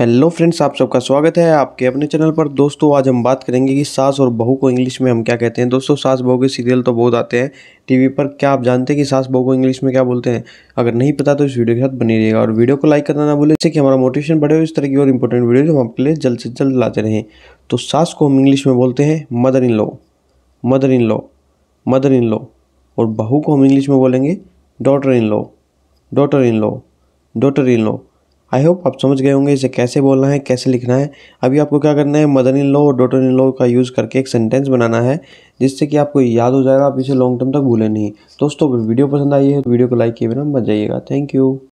hello friends आप सबका स्वागत है आपके अपने चैनल पर दोस्तों आज हम बात करेंगे कि सास और बहू को इंग्लिश में हम क्या कहते हैं दोस्तों सास बहू के सीरियल तो बहुत आते हैं टीवी पर क्या आप जानते हैं कि सास बहू को इंग्लिश में क्या बोलते हैं अगर नहीं पता तो इस वीडियो के साथ बनी रहेगा और वीडियो को लाइक करना ना भूलें जैसे कि हमारा मोटिवेशन बढ़े इस तरह की और इंपॉर्टेंट वीडियो हम आपके लिए जल्द से जल्द लाते रहें तो सास को हम इंग्लिश में बोलते हैं mother in law mother in law mother in law और बहू को हम इंग्लिश में बोलेंगे daughter in law daughter in law daughter in law I hope आप समझ गए होंगे इसे कैसे बोलना है कैसे लिखना है अभी आपको क्या करना है मदर इन लो और डॉटर इन लो का यूज़ करके एक सेंटेंस बनाना है जिससे कि आपको याद हो जाएगा आप इसे लॉन्ग टर्म तक भूले नहीं दोस्तों वीडियो पसंद आई है तो वीडियो को लाइक किए बिना मत जाइएगा थैंक यू